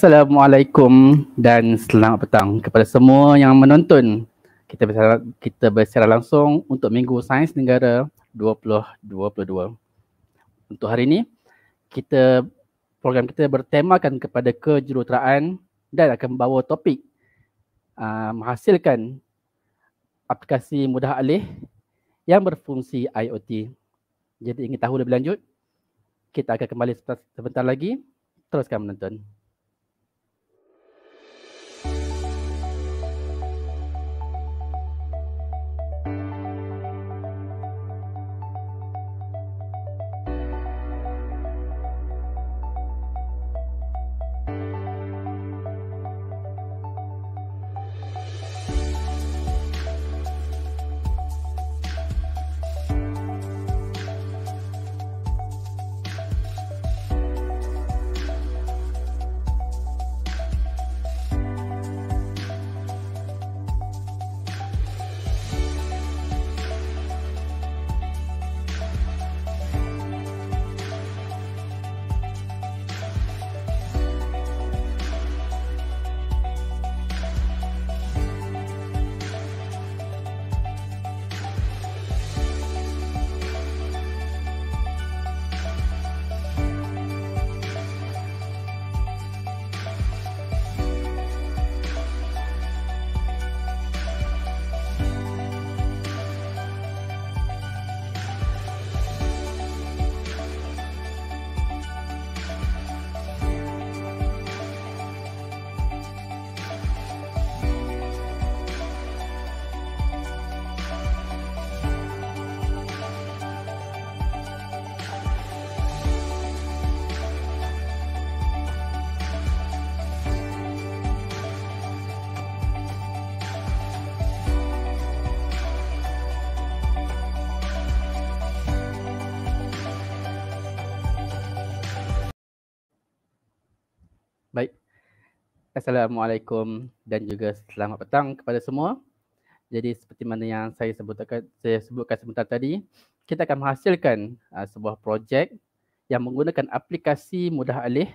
Assalamualaikum dan selamat petang kepada semua yang menonton. Kita bersiaran, kita bersiaran langsung untuk Minggu Sains Negara 2022. Untuk hari ini, kita program kita bertemakan kepada kejuruteraan dan akan membawa topik uh, menghasilkan aplikasi mudah alih yang berfungsi IoT. Jadi ingin tahu lebih lanjut, kita akan kembali sebentar lagi. Teruskan menonton. Baik. Assalamualaikum dan juga selamat petang kepada semua. Jadi seperti mana yang saya sebutkan saya sebutkan sebentar tadi, kita akan menghasilkan uh, sebuah projek yang menggunakan aplikasi mudah alih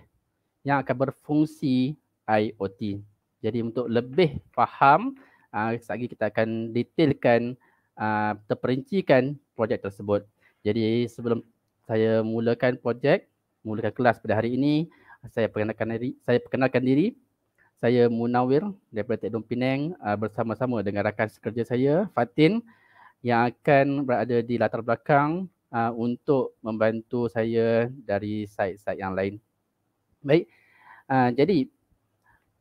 yang akan berfungsi IoT. Jadi untuk lebih faham, uh, sekali kita akan detailkan uh, terperincikan projek tersebut. Jadi sebelum saya mulakan projek, mulakan kelas pada hari ini, saya perkenalkan diri saya perkenalkan diri saya Munawir daripada Tekdom Penang uh, bersama-sama dengan rakan sekerja saya Fatin yang akan berada di latar belakang uh, untuk membantu saya dari side-side yang lain. Baik. Uh, jadi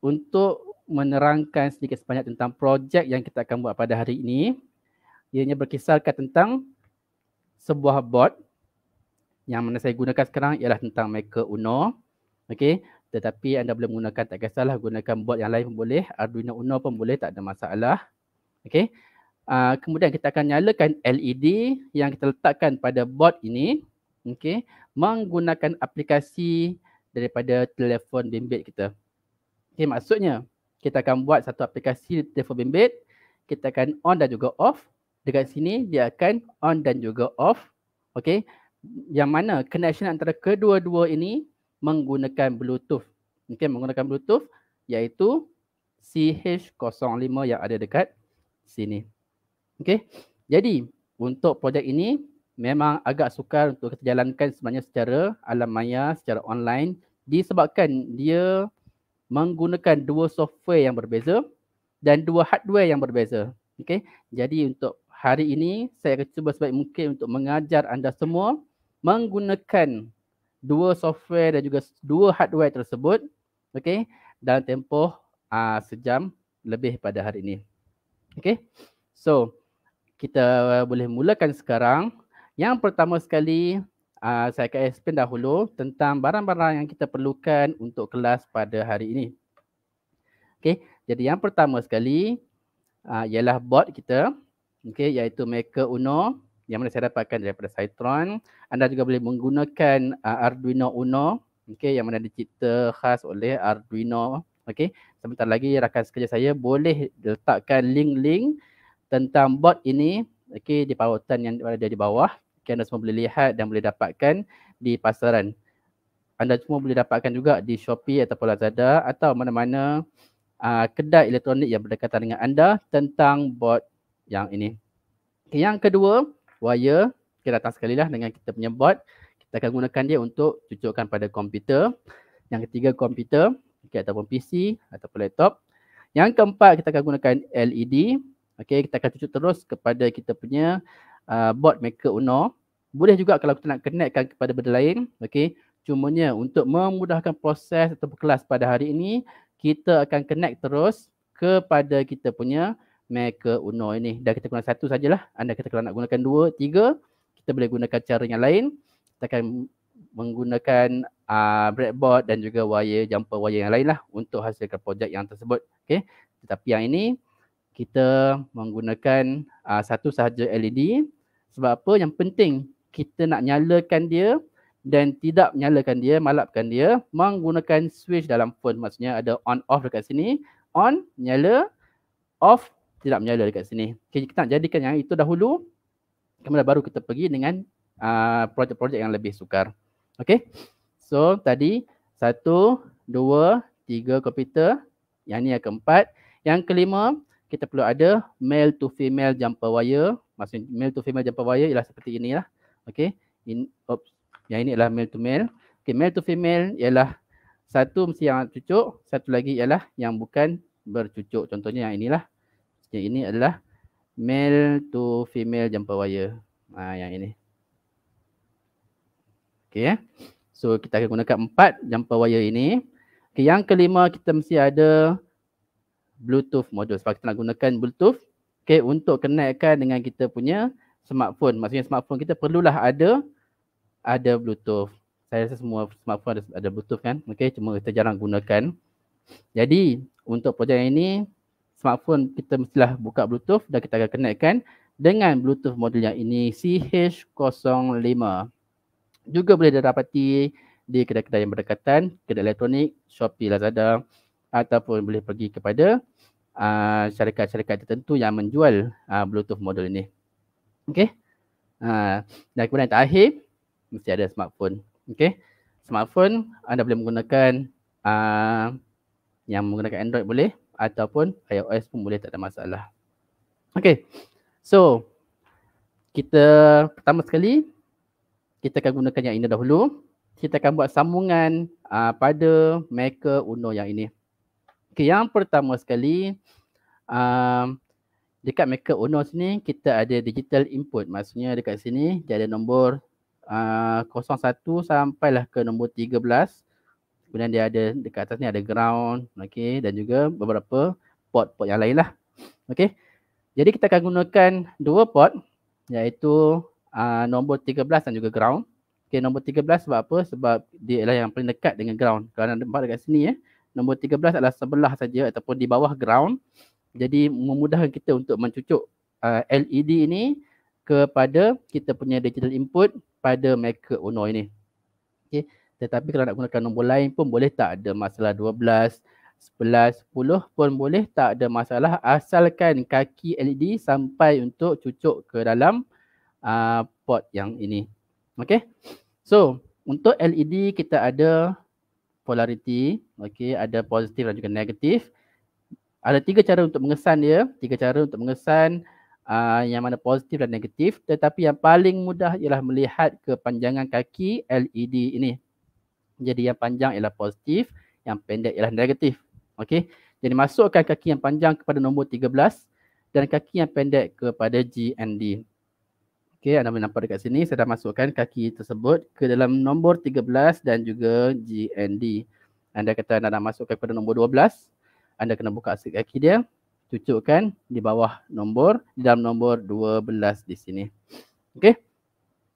untuk menerangkan sedikit sebanyak tentang projek yang kita akan buat pada hari ini ianya berkisarkan tentang sebuah bot yang mana saya gunakan sekarang ialah tentang Maker Uno. Okey, tetapi anda boleh menggunakan tak kisahlah gunakan board yang lain pun boleh, Arduino Uno pun boleh tak ada masalah. Okey. Uh, kemudian kita akan nyalakan LED yang kita letakkan pada board ini. Okey, menggunakan aplikasi daripada telefon bimbit kita. Okey, maksudnya kita akan buat satu aplikasi telefon bimbit, kita akan on dan juga off. Dekat sini dia akan on dan juga off. Okey. Yang mana connection antara kedua-dua ini menggunakan bluetooth mungkin menggunakan bluetooth iaitu CH05 yang ada dekat sini okey jadi untuk projek ini memang agak sukar untuk kita jalankan sebenarnya secara alam maya secara online disebabkan dia menggunakan dua software yang berbeza dan dua hardware yang berbeza okey jadi untuk hari ini saya akan cuba sebaik mungkin untuk mengajar anda semua menggunakan dua software dan juga dua hardware tersebut okey dalam tempoh uh, sejam lebih pada hari ini. Okey. So kita boleh mulakan sekarang. Yang pertama sekali uh, saya akan explain dahulu tentang barang-barang yang kita perlukan untuk kelas pada hari ini. Okey. Jadi yang pertama sekali uh, ialah board kita. Okey, iaitu Maker Uno yang mana saya dapatkan daripada Citron. Anda juga boleh menggunakan uh, Arduino Uno okay, yang mana dicipta khas oleh Arduino. Okay. Sebentar lagi rakan sekerja saya boleh letakkan link-link tentang bot ini okay, di pautan yang ada di bawah. Okay, anda semua boleh lihat dan boleh dapatkan di pasaran. Anda semua boleh dapatkan juga di Shopee ataupun Lazada atau mana-mana uh, kedai elektronik yang berdekatan dengan anda tentang bot yang ini. Yang kedua, wire Okay datang sekali lah dengan kita punya bot Kita akan gunakan dia untuk cucukkan pada komputer Yang ketiga komputer Okay ataupun PC ataupun laptop Yang keempat kita akan gunakan LED Okay kita akan cucuk terus kepada kita punya uh, Bot Maker Uno Boleh juga kalau kita nak connectkan kepada benda lain Okay cumanya untuk memudahkan proses ataupun kelas pada hari ini Kita akan connect terus kepada kita punya mereka Uno ini Dah kita guna satu sajalah anda kata kalau nak gunakan dua tiga kita boleh gunakan cara yang lain kita akan menggunakan uh, breadboard dan juga wire jumper wire yang lain lah untuk hasilkan projek yang tersebut okay. tetapi yang ini kita menggunakan uh, satu sahaja LED sebab apa yang penting kita nak nyalakan dia dan tidak nyalakan dia, malapkan dia menggunakan switch dalam phone maksudnya ada on off dekat sini on, nyala, off, tidak menyala dekat sini. Okay, kita nak jadikan yang itu dahulu kemudian baru kita pergi dengan uh, projek-projek yang lebih sukar. Okay. So tadi satu, dua, tiga komputer. Yang ni yang keempat. Yang kelima kita perlu ada male to female jumper wire. Maksudnya male to female jumper wire ialah seperti inilah. Okay. In, oops. Yang ini adalah male to male. Okay, male to female ialah satu mesti yang cucuk, satu lagi ialah yang bukan bercucuk. Contohnya yang inilah. Yang ini adalah male to female jumper wire. Ha, yang ini. Okay. Ya. So kita akan gunakan empat jumper wire ini. Okay, yang kelima kita mesti ada Bluetooth modul sebab kita nak gunakan Bluetooth okay, untuk connectkan dengan kita punya smartphone. Maksudnya smartphone kita perlulah ada ada Bluetooth. Saya rasa semua smartphone ada, ada Bluetooth kan. Okay, cuma kita jarang gunakan. Jadi untuk projek ini smartphone kita mestilah buka bluetooth dan kita akan connectkan dengan bluetooth model yang ini CH05 juga boleh didapati di kedai-kedai yang berdekatan kedai elektronik Shopee Lazada ataupun boleh pergi kepada uh, syarikat-syarikat tertentu yang menjual uh, bluetooth model ini okey uh, dan kemudian yang terakhir mesti ada smartphone okey smartphone anda boleh menggunakan uh, yang menggunakan Android boleh ataupun iOS pun boleh tak ada masalah. Okay. So, kita pertama sekali, kita akan gunakan yang ini dahulu. Kita akan buat sambungan uh, pada maker Uno yang ini. Okay, yang pertama sekali, uh, dekat maker Uno sini, kita ada digital input. Maksudnya dekat sini, dia ada nombor uh, ah, 01 sampailah ke nombor 13. Kemudian dia ada dekat atas ni ada ground okey dan juga beberapa port-port yang lainlah. Okey. Jadi kita akan gunakan dua port iaitu uh, nombor 13 dan juga ground. Okey nombor 13 sebab apa? Sebab dia ialah yang paling dekat dengan ground. Kalau anda nampak dekat sini ya. Eh, nombor 13 adalah sebelah saja ataupun di bawah ground. Jadi memudahkan kita untuk mencucuk uh, ah, LED ini kepada kita punya digital input pada Maker Uno ini. Okey. Tetapi kalau nak gunakan nombor lain pun boleh tak ada masalah 12, 11, 10 pun boleh tak ada masalah asalkan kaki LED sampai untuk cucuk ke dalam uh, ah, port yang ini. Okay. So untuk LED kita ada polarity, Okay. Ada positif dan juga negatif. Ada tiga cara untuk mengesan dia. Tiga cara untuk mengesan uh, yang mana positif dan negatif. Tetapi yang paling mudah ialah melihat kepanjangan kaki LED ini. Jadi yang panjang ialah positif, yang pendek ialah negatif. Okey. Jadi masukkan kaki yang panjang kepada nombor 13 dan kaki yang pendek kepada G and D. Okey, anda boleh nampak dekat sini saya dah masukkan kaki tersebut ke dalam nombor 13 dan juga G and D. Anda kata anda nak masukkan kepada nombor 12, anda kena buka sikit kaki dia, cucukkan di bawah nombor, di dalam nombor 12 di sini. Okey.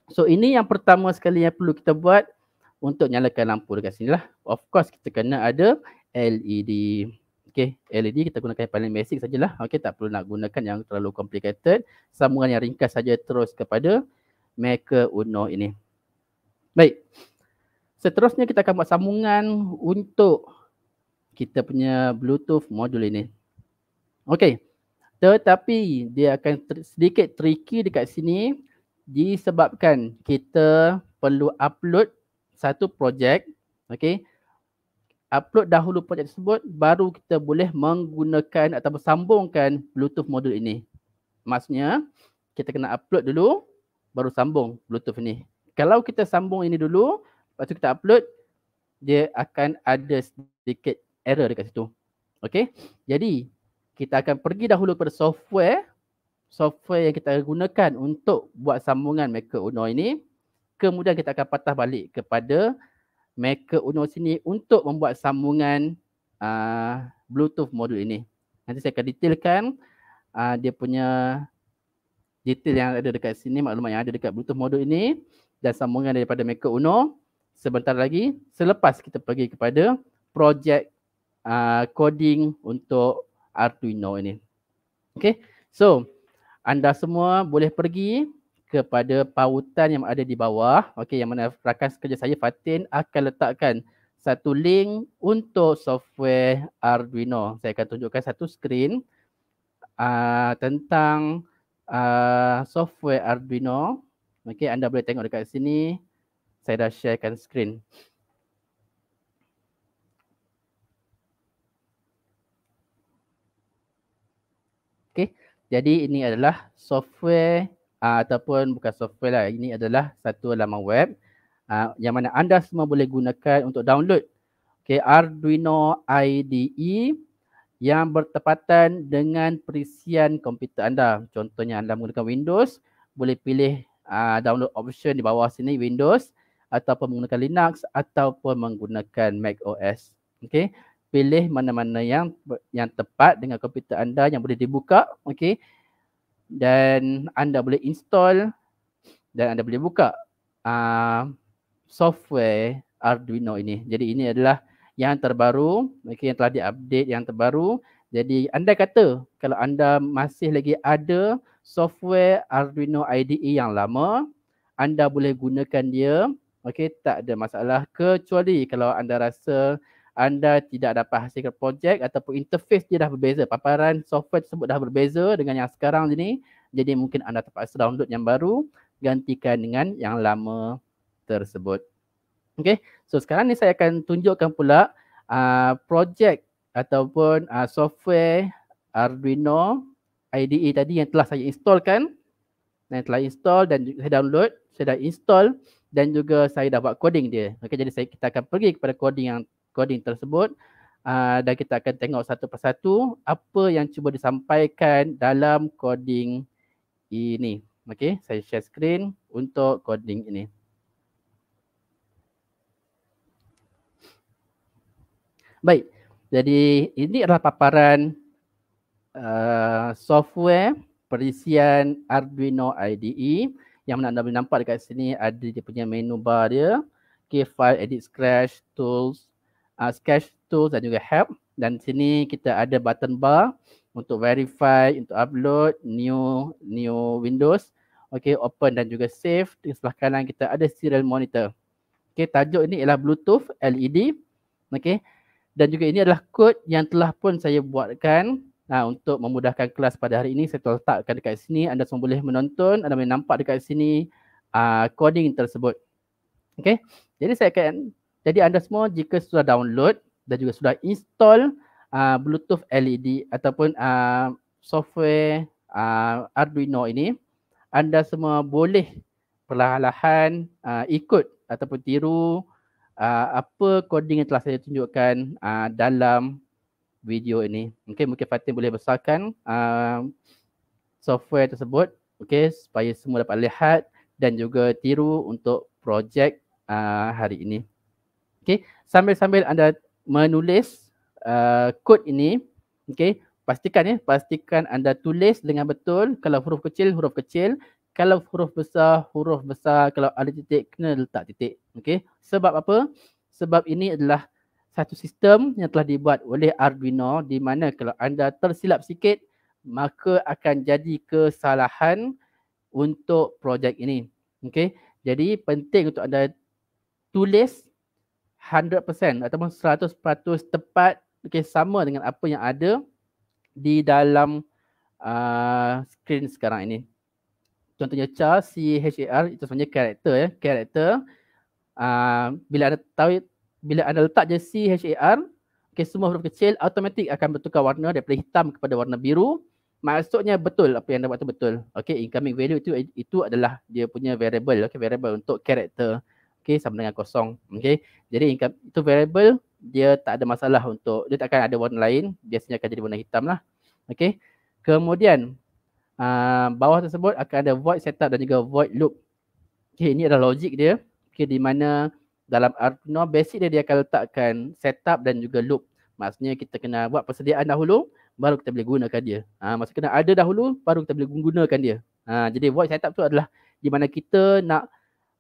So ini yang pertama sekali yang perlu kita buat untuk nyalakan lampu dekat sini lah. Of course kita kena ada LED. Okay, LED kita gunakan yang paling basic sajalah. Okay, tak perlu nak gunakan yang terlalu complicated. Sambungan yang ringkas saja terus kepada Maker Uno ini. Baik. Seterusnya kita akan buat sambungan untuk kita punya Bluetooth modul ini. Okay. Tetapi dia akan ter sedikit tricky dekat sini disebabkan kita perlu upload satu projek okey upload dahulu projek tersebut baru kita boleh menggunakan atau sambungkan bluetooth modul ini maksudnya kita kena upload dulu baru sambung bluetooth ini kalau kita sambung ini dulu lepas tu kita upload dia akan ada sedikit error dekat situ okey jadi kita akan pergi dahulu kepada software software yang kita gunakan untuk buat sambungan Maker Uno ini kemudian kita akan patah balik kepada Maker Uno sini untuk membuat sambungan uh, Bluetooth modul ini. Nanti saya akan detailkan uh, dia punya detail yang ada dekat sini, maklumat yang ada dekat Bluetooth modul ini dan sambungan daripada Maker Uno sebentar lagi selepas kita pergi kepada projek uh, coding untuk Arduino ini. Okay, so anda semua boleh pergi kepada pautan yang ada di bawah. Okey, yang mana rakan kerja saya Fatin akan letakkan satu link untuk software Arduino. Saya akan tunjukkan satu skrin uh, tentang uh, software Arduino. Okey, anda boleh tengok dekat sini. Saya dah sharekan skrin. Okey, jadi ini adalah software uh, ataupun bukan software lah. Ini adalah satu laman web uh, yang mana anda semua boleh gunakan untuk download okay, Arduino IDE yang bertepatan dengan perisian komputer anda. Contohnya anda menggunakan Windows, boleh pilih uh, download option di bawah sini Windows ataupun menggunakan Linux ataupun menggunakan Mac OS. Okay. Pilih mana-mana yang yang tepat dengan komputer anda yang boleh dibuka. Okay dan anda boleh install dan anda boleh buka uh, software Arduino ini. Jadi ini adalah yang terbaru, okay, yang telah diupdate yang terbaru. Jadi anda kata kalau anda masih lagi ada software Arduino IDE yang lama, anda boleh gunakan dia. Okey, tak ada masalah kecuali kalau anda rasa anda tidak dapat hasilkan projek ataupun interface dia dah berbeza. Paparan software tersebut dah berbeza dengan yang sekarang ini. Jadi mungkin anda terpaksa download yang baru gantikan dengan yang lama tersebut. Okay. So sekarang ni saya akan tunjukkan pula uh, projek ataupun uh, software Arduino IDE tadi yang telah saya installkan. Yang telah install dan saya download. Saya dah install dan juga saya dah buat coding dia. Okay, jadi saya, kita akan pergi kepada coding yang recording tersebut uh, dan kita akan tengok satu persatu apa yang cuba disampaikan dalam coding ini. Okay, saya share screen untuk coding ini. Baik, jadi ini adalah paparan uh, software perisian Arduino IDE yang anda boleh nampak dekat sini ada dia punya menu bar dia. Okay, file, edit, scratch, tools, uh, ah, sketch tools dan juga help dan sini kita ada button bar untuk verify untuk upload new new windows okey open dan juga save di sebelah kanan kita ada serial monitor okey tajuk ini ialah bluetooth led okey dan juga ini adalah kod yang telah pun saya buatkan uh, untuk memudahkan kelas pada hari ini saya letakkan dekat sini anda semua boleh menonton anda boleh nampak dekat sini uh, coding tersebut okey jadi saya akan jadi anda semua jika sudah download dan juga sudah install uh, Bluetooth LED ataupun uh, software uh, Arduino ini, anda semua boleh perlahan-lahan uh, ikut ataupun tiru uh, apa coding yang telah saya tunjukkan uh, dalam video ini. Okay, mungkin Fatin boleh besarkan uh, software tersebut okay, supaya semua dapat lihat dan juga tiru untuk projek uh, hari ini. Okay, sambil-sambil anda menulis uh, kod ini, okay, pastikan ya, pastikan anda tulis dengan betul. Kalau huruf kecil, huruf kecil. Kalau huruf besar, huruf besar. Kalau ada titik, kena letak titik. Okay, sebab apa? Sebab ini adalah satu sistem yang telah dibuat oleh Arduino di mana kalau anda tersilap sikit, maka akan jadi kesalahan untuk projek ini. Okay, jadi penting untuk anda tulis 100% ataupun 100% tepat okay, sama dengan apa yang ada di dalam uh, screen sekarang ini. Contohnya char, C-H-A-R itu sebenarnya karakter. Ya. Karakter, uh, bila anda tahu, bila anda letak je C-H-A-R, okay, semua huruf kecil automatik akan bertukar warna daripada hitam kepada warna biru. Maksudnya betul apa yang anda buat tu betul. Okay, incoming value itu itu adalah dia punya variable. Okay, variable untuk karakter okey sama dengan kosong okey jadi itu variable dia tak ada masalah untuk dia takkan ada warna lain biasanya akan jadi warna hitam lah okey kemudian uh, bawah tersebut akan ada void setup dan juga void loop okey ini adalah logik dia okey di mana dalam Arduino basic dia dia akan letakkan setup dan juga loop maksudnya kita kena buat persediaan dahulu baru kita boleh gunakan dia. Ha, ah, maksudnya kena ada dahulu baru kita boleh gunakan dia. Ha, jadi void setup tu adalah di mana kita nak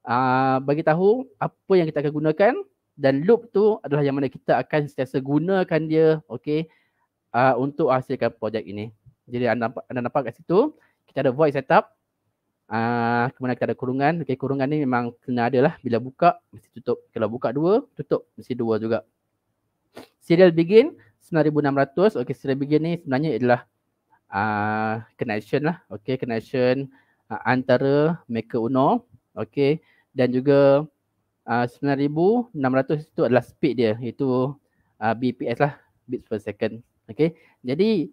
Ah, bagi tahu apa yang kita akan gunakan dan loop tu adalah yang mana kita akan sentiasa gunakan dia okey uh, untuk hasilkan projek ini. Jadi anda nampak, anda nampak kat situ kita ada void setup uh, kemudian kita ada kurungan. Okey kurungan ni memang kena ada lah bila buka mesti tutup. Kalau buka dua tutup mesti dua juga. Serial begin 9600. Okey serial begin ni sebenarnya adalah uh, connection lah. Okey connection uh, antara maker uno. Okey dan juga uh, ah, 9600 itu adalah speed dia itu uh, ah, BPS lah bits per second okey jadi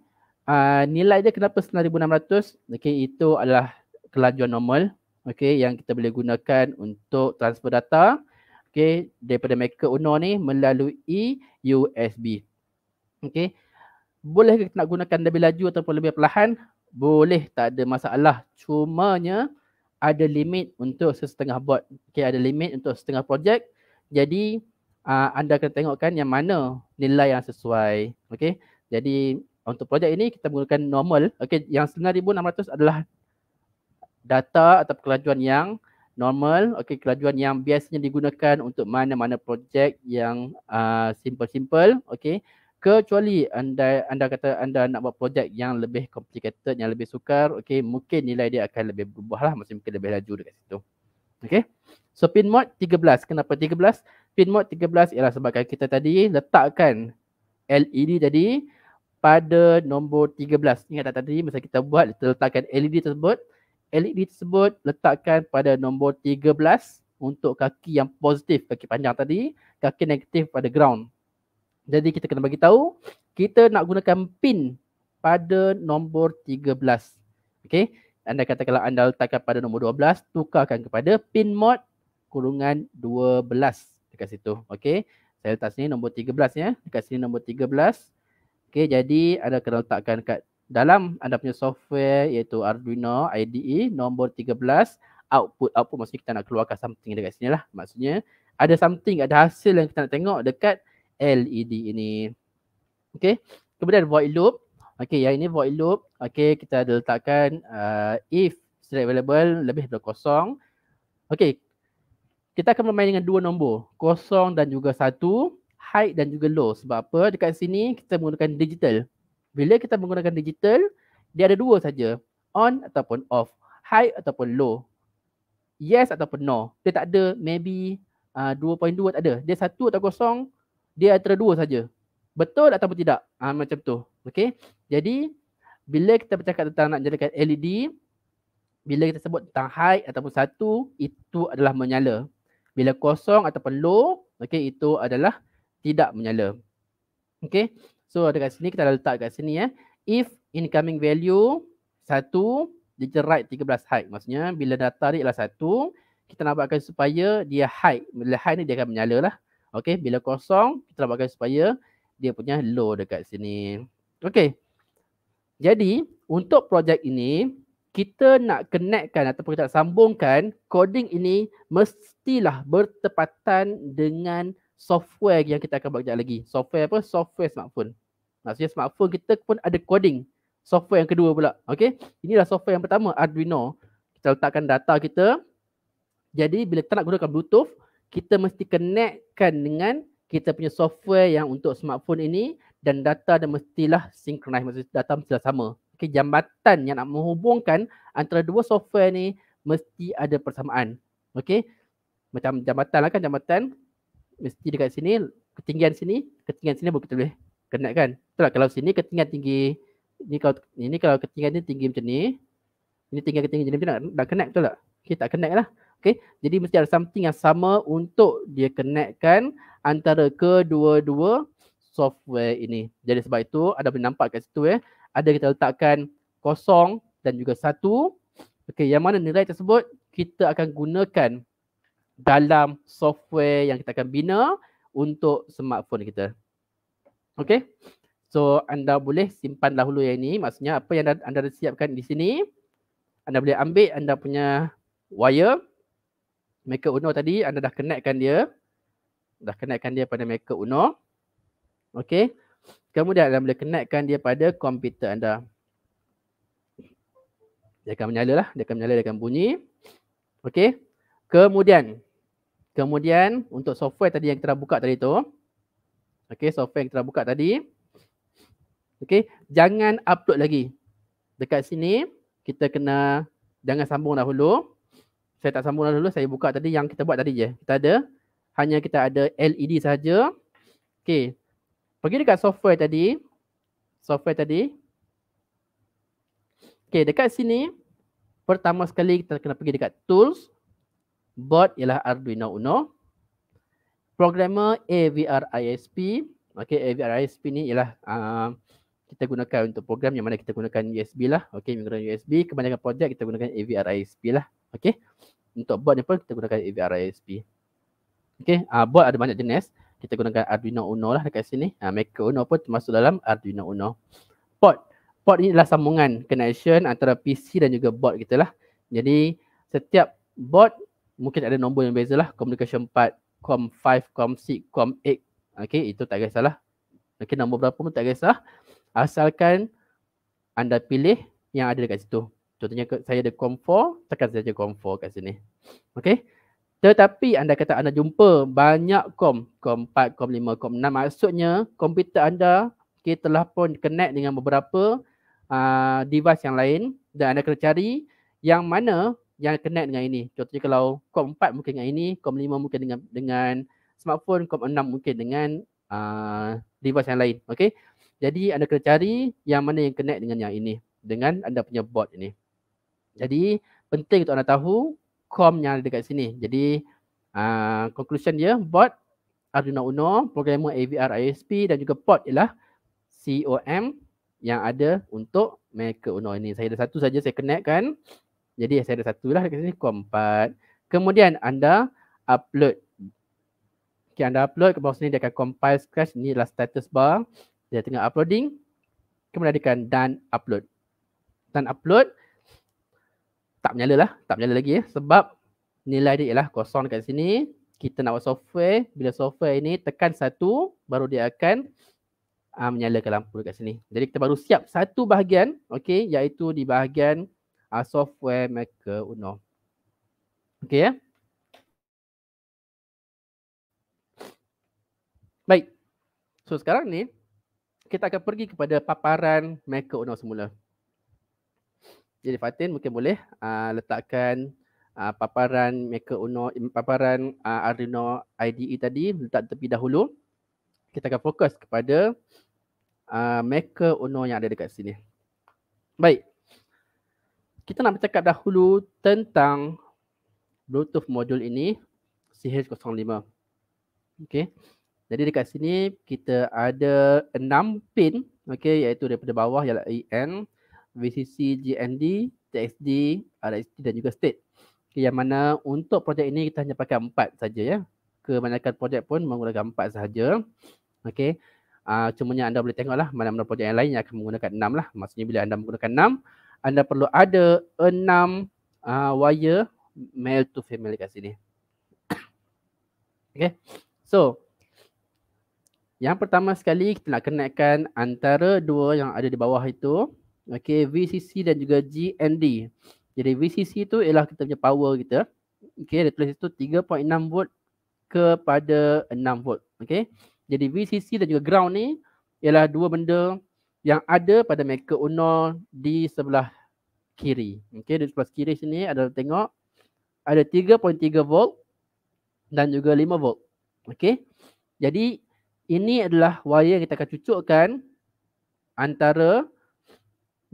uh, nilai dia kenapa 9600 okey itu adalah kelajuan normal okey yang kita boleh gunakan untuk transfer data okey daripada Maker Uno ni melalui USB okey boleh kita nak gunakan lebih laju ataupun lebih perlahan boleh tak ada masalah cumanya ada limit untuk setengah bot. Okay, ada limit untuk setengah projek. Jadi uh, anda kena tengokkan yang mana nilai yang sesuai. Okay, jadi untuk projek ini kita menggunakan normal. Okay, yang 9600 adalah data atau kelajuan yang normal. Okay, kelajuan yang biasanya digunakan untuk mana-mana projek yang ah, simple-simple. Uh, okay kecuali anda anda kata anda nak buat projek yang lebih complicated yang lebih sukar okey mungkin nilai dia akan lebih berubah lah mesti mungkin lebih laju dekat situ okey so pin mod 13 kenapa 13 pin mod 13 ialah sebabkan kita tadi letakkan LED tadi pada nombor 13 ingat tak tadi masa kita buat letakkan LED tersebut LED tersebut letakkan pada nombor 13 untuk kaki yang positif kaki panjang tadi kaki negatif pada ground jadi kita kena bagi tahu kita nak gunakan pin pada nombor 13. Okey. Anda kata kalau anda letakkan pada nombor 12, tukarkan kepada pin mod kurungan 12 dekat situ. Okey. Saya letak sini nombor 13 ya. Dekat sini nombor 13. Okey, jadi anda kena letakkan kat dalam anda punya software iaitu Arduino IDE nombor 13 output output maksudnya kita nak keluarkan something dekat sini lah maksudnya ada something ada hasil yang kita nak tengok dekat LED ini. Okey. Kemudian void loop. Okey, yang ini void loop. Okey, kita ada letakkan uh, if state variable lebih daripada kosong. Okey. Kita akan bermain dengan dua nombor, kosong dan juga satu, high dan juga low. Sebab apa? Dekat sini kita menggunakan digital. Bila kita menggunakan digital, dia ada dua saja, on ataupun off, high ataupun low. Yes ataupun no. Dia tak ada maybe uh, 2.2 tak ada. Dia satu atau kosong, dia antara dua saja. Betul atau tidak. Ha, macam tu. Okey. Jadi bila kita bercakap tentang nak jadikan LED bila kita sebut tentang high ataupun satu itu adalah menyala. Bila kosong ataupun low, okey itu adalah tidak menyala. Okey. So dekat sini kita dah letak kat sini eh. If incoming value satu dia jerat 13 high, maksudnya bila data dia ialah satu kita nak buatkan supaya dia high. bila high ni dia akan menyala lah Okey, bila kosong, kita pakai supaya dia punya low dekat sini. Okey. Jadi, untuk projek ini, kita nak connectkan ataupun kita nak sambungkan coding ini mestilah bertepatan dengan software yang kita akan buat kejap lagi. Software apa? Software smartphone. Maksudnya smartphone kita pun ada coding. Software yang kedua pula. Okey. Inilah software yang pertama, Arduino. Kita letakkan data kita. Jadi, bila kita nak gunakan Bluetooth, kita mesti connectkan dengan kita punya software yang untuk smartphone ini dan data dia mestilah synchronize maksudnya data mestilah sama. Okey, jambatan yang nak menghubungkan antara dua software ni mesti ada persamaan. Okey, macam jambatan lah kan jambatan mesti dekat sini ketinggian sini ketinggian sini baru kita boleh connect kan. Betul kalau sini ketinggian tinggi ni kalau ini kalau ketinggian ni tinggi macam ni ini tinggi ketinggian macam ni nak dah connect betul tak? Kita okay, tak connect lah. Okay. Jadi mesti ada something yang sama untuk dia connectkan antara kedua-dua software ini. Jadi sebab itu ada boleh nampak kat situ eh. Ada kita letakkan kosong dan juga satu. Okay. Yang mana nilai tersebut kita akan gunakan dalam software yang kita akan bina untuk smartphone kita. Okay. So anda boleh simpan dahulu yang ini. Maksudnya apa yang anda, anda siapkan di sini. Anda boleh ambil anda punya wire. Maker Uno tadi anda dah connectkan dia. Dah connectkan dia pada Maker Uno. Okey. Kemudian anda boleh connectkan dia pada komputer anda. Dia akan menyala lah. Dia akan menyala, dia akan bunyi. Okey. Kemudian. Kemudian untuk software tadi yang kita dah buka tadi tu. Okey, software yang kita dah buka tadi. Okey, jangan upload lagi. Dekat sini kita kena jangan sambung dahulu saya tak sambung dulu saya buka tadi yang kita buat tadi je kita ada hanya kita ada LED saja okey pergi dekat software tadi software tadi okey dekat sini pertama sekali kita kena pergi dekat tools board ialah Arduino Uno programmer AVR ISP okey AVR ISP ni ialah uh, kita gunakan untuk program yang mana kita gunakan USB lah okey menggunakan USB kebanyakan projek kita gunakan AVR ISP lah okey untuk board ni pun kita gunakan AVR ISP. Okey, uh, ah, board ada banyak jenis. Kita gunakan Arduino Uno lah dekat sini. Uh, Maker Uno pun termasuk dalam Arduino Uno. Port. Port ni adalah sambungan connection antara PC dan juga board kita lah. Jadi setiap board mungkin ada nombor yang berbeza lah. Communication 4, COM 5, COM 6, COM 8. Okey, itu tak kisahlah. Mungkin nombor berapa pun tak kisah. Asalkan anda pilih yang ada dekat situ. Contohnya saya ada COM4, tekan saja COM4 kat sini. Okay. Tetapi anda kata anda jumpa banyak COM, COM4, COM5, COM6. Maksudnya komputer anda kita telah pun connect dengan beberapa uh, device yang lain dan anda kena cari yang mana yang connect dengan ini. Contohnya kalau COM4 mungkin dengan ini, COM5 mungkin dengan dengan smartphone, COM6 mungkin dengan uh, device yang lain. Okay. Jadi anda kena cari yang mana yang connect dengan yang ini dengan anda punya board ini. Jadi penting untuk anda tahu com yang ada dekat sini. Jadi uh, conclusion dia bot Arduino Uno, programmer AVR ISP dan juga port ialah COM yang ada untuk Maker Uno ini. Saya ada satu saja saya connect kan. Jadi saya ada satu lah dekat sini COM 4. Kemudian anda upload. Okay, anda upload ke bawah sini dia akan compile scratch. ni adalah status bar. Dia tengah uploading. Kemudian dia akan done upload. Done upload tak menyala lah. Tak menyala lagi ya. Sebab nilai dia ialah kosong kat sini. Kita nak buat software. Bila software ini tekan satu, baru dia akan uh, menyalakan lampu kat sini. Jadi kita baru siap satu bahagian. Okay. Iaitu di bahagian uh, software Maker Uno. Okay ya. Baik. So sekarang ni kita akan pergi kepada paparan Maker Uno semula. Jadi Fatin mungkin boleh uh, letakkan uh, paparan Maker Uno, paparan uh, Arduino IDE tadi letak tepi dahulu. Kita akan fokus kepada uh, Maker Uno yang ada dekat sini. Baik. Kita nak bercakap dahulu tentang Bluetooth modul ini CH05. Okey. Jadi dekat sini kita ada 6 pin okey iaitu daripada bawah ialah AN VCC, GND, TXD, RXD dan juga state. Okay, yang mana untuk projek ini kita hanya pakai empat saja ya. Kebanyakan projek pun menggunakan empat sahaja. Okey. Uh, cumanya anda boleh tengoklah mana-mana projek yang lain yang akan menggunakan enam lah. Maksudnya bila anda menggunakan enam, anda perlu ada enam uh, wire male to female kat sini. Okey. So, yang pertama sekali kita nak kenaikan antara dua yang ada di bawah itu okay, VCC dan juga GND. Jadi VCC tu ialah kita punya power kita. Okay, dia tulis itu 3.6 volt kepada 6 volt. Okay. Jadi VCC dan juga ground ni ialah dua benda yang ada pada meter Uno di sebelah kiri. Okay, di sebelah kiri sini ada tengok ada 3.3 volt dan juga 5 volt. Okay. Jadi ini adalah wire yang kita akan cucukkan antara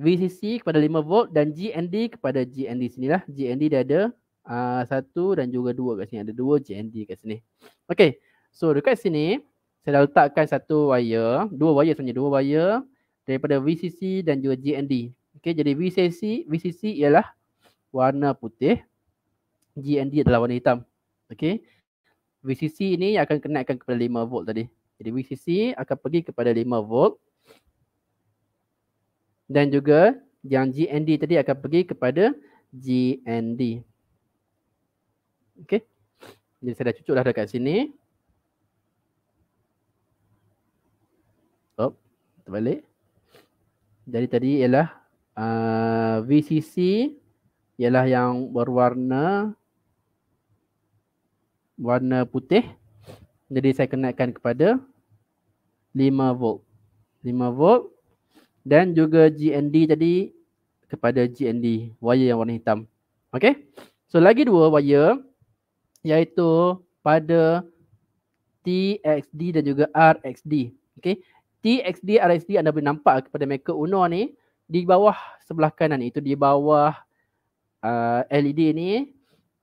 VCC kepada 5 volt dan GND kepada GND lah GND dia ada ah, satu dan juga dua kat sini. Ada dua GND kat sini. Okay. So dekat sini saya dah letakkan satu wire. Dua wire sebenarnya. Dua wire daripada VCC dan juga GND. Okay. Jadi VCC, VCC ialah warna putih. GND adalah warna hitam. Okay. VCC ini akan kenaikan kepada 5 volt tadi. Jadi VCC akan pergi kepada 5 volt dan juga yang GND tadi akan pergi kepada GND. Okey. Jadi saya dah cucuklah dekat sini. Oh, terbalik. Jadi tadi ialah uh, VCC ialah yang berwarna warna putih. Jadi saya kenaikan kepada 5 volt. 5 volt dan juga GND tadi kepada GND wire yang warna hitam. Okay, So lagi dua wire iaitu pada TXD dan juga RXD. Okay, TXD RXD anda boleh nampak kepada Maker Uno ni di bawah sebelah kanan itu di bawah uh, LED ni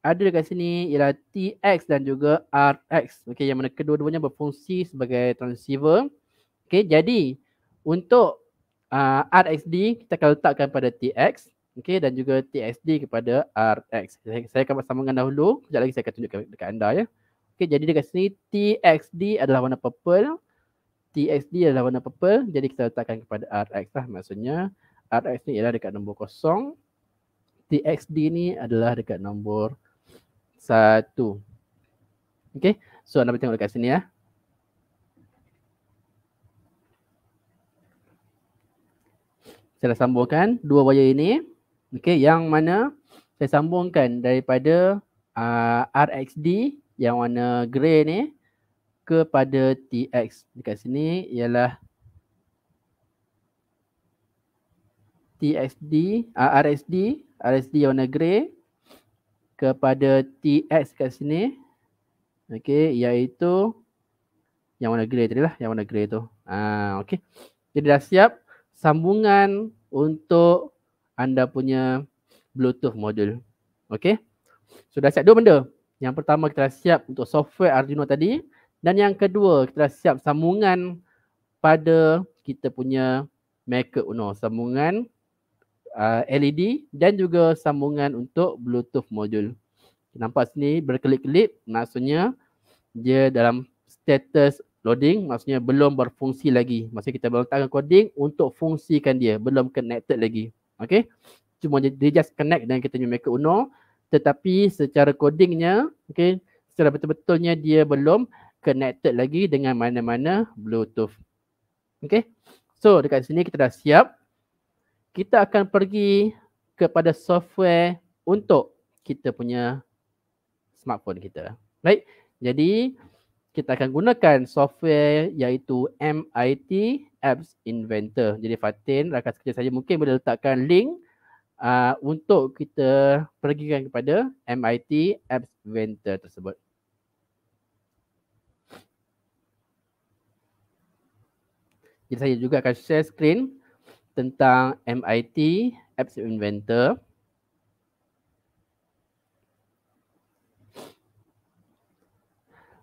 ada dekat sini ialah TX dan juga RX. Okay, yang mana kedua-duanya berfungsi sebagai transceiver. Okay, jadi untuk uh, ah, RXD kita akan letakkan pada TX okay, dan juga TXD kepada RX. Saya, saya akan bersamakan dahulu. Sekejap lagi saya akan tunjukkan dekat anda ya. Okay, jadi dekat sini TXD adalah warna purple. TXD adalah warna purple. Jadi kita letakkan kepada RX lah maksudnya. RX ni ialah dekat nombor kosong. TXD ni adalah dekat nombor satu. Okay. So anda boleh tengok dekat sini ya. saya dah sambungkan dua wayar ini. Okey, yang mana saya sambungkan daripada uh, ah, RXD yang warna grey ni kepada TX dekat sini ialah TXD, uh, ah, RXD, RXD yang warna grey kepada TX kat sini. Okey, iaitu yang warna grey tadi lah, yang warna grey tu. Ah, uh, okey. Jadi dah siap sambungan untuk anda punya Bluetooth modul, Okey. So dah siap dua benda. Yang pertama kita dah siap untuk software Arduino tadi dan yang kedua kita dah siap sambungan pada kita punya Maker Uno, sambungan uh, LED dan juga sambungan untuk Bluetooth modul. Nampak sini berkelip-kelip maksudnya dia dalam status loading maksudnya belum berfungsi lagi. Maksudnya kita belum meletakkan coding untuk fungsikan dia, belum connected lagi. Okay, Cuma dia, dia just connect dengan kita punya Maker Uno tetapi secara codingnya okay, secara betul-betulnya dia belum connected lagi dengan mana-mana Bluetooth. Okay, So dekat sini kita dah siap. Kita akan pergi kepada software untuk kita punya smartphone kita. Baik. Right? Jadi kita akan gunakan software iaitu MIT Apps Inventor. Jadi Fatin, rakan sekerja saya mungkin boleh letakkan link uh, untuk kita pergi kepada MIT Apps Inventor tersebut. Jadi saya juga akan share screen tentang MIT Apps Inventor.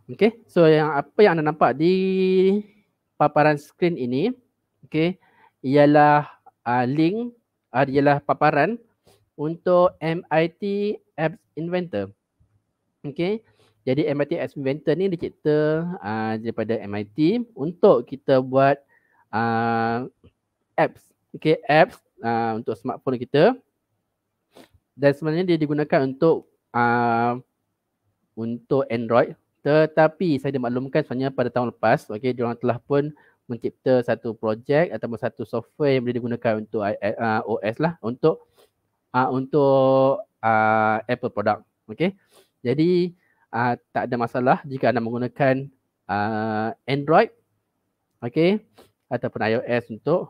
Okay, so yang apa yang anda nampak di paparan skrin ini, okay, ialah uh, link, uh, ialah paparan untuk MIT Apps Inventor. Okay, jadi MIT Apps Inventor ni dicipta uh, daripada MIT untuk kita buat uh, apps. Okay, apps uh, untuk smartphone kita. Dan sebenarnya dia digunakan untuk uh, untuk Android tetapi saya dimaklumkan sebenarnya pada tahun lepas, okey, orang telah pun mencipta satu projek ataupun satu software yang boleh digunakan untuk uh, eh, ah, OS lah untuk uh, untuk uh, Apple product. Okey. Jadi uh, tak ada masalah jika anda menggunakan uh, Android okey ataupun iOS untuk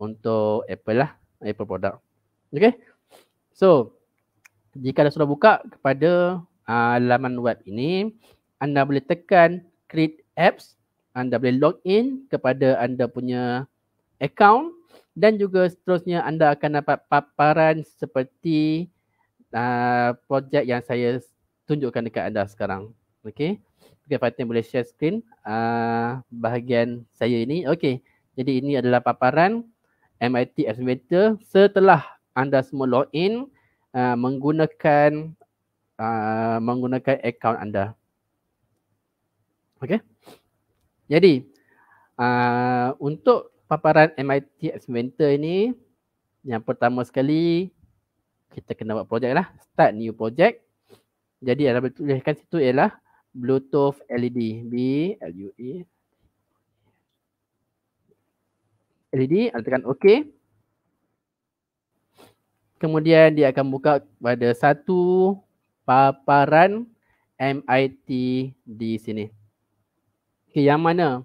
untuk Apple lah Apple product. Okey. So jika anda sudah buka kepada uh, laman web ini anda boleh tekan create apps anda boleh log in kepada anda punya account dan juga seterusnya anda akan dapat paparan seperti uh, projek yang saya tunjukkan dekat anda sekarang. Okey. Okey Fatin boleh share screen uh, bahagian saya ini. Okey. Jadi ini adalah paparan MIT Accelerator setelah anda semua log in uh, menggunakan uh, menggunakan account anda. Okey. Jadi uh, untuk paparan MIT Inventor ini yang pertama sekali kita kena buat projek lah. Start new project. Jadi yang boleh tuliskan situ ialah Bluetooth LED. B L U E LED, anda tekan OK. Kemudian dia akan buka pada satu paparan MIT di sini. Okay, yang mana